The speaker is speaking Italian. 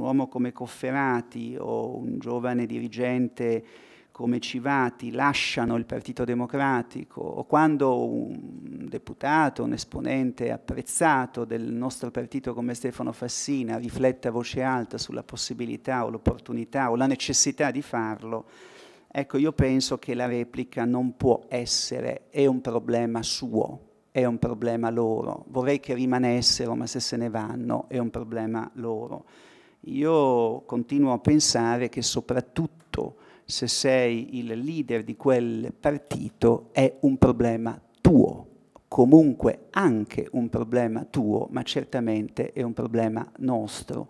uomo come Cofferati o un giovane dirigente come Civati lasciano il Partito Democratico o quando un deputato, un esponente apprezzato del nostro partito come Stefano Fassina riflette a voce alta sulla possibilità o l'opportunità o la necessità di farlo, ecco io penso che la replica non può essere è un problema suo, è un problema loro, vorrei che rimanessero ma se se ne vanno è un problema loro. Io continuo a pensare che soprattutto se sei il leader di quel partito è un problema tuo, comunque anche un problema tuo, ma certamente è un problema nostro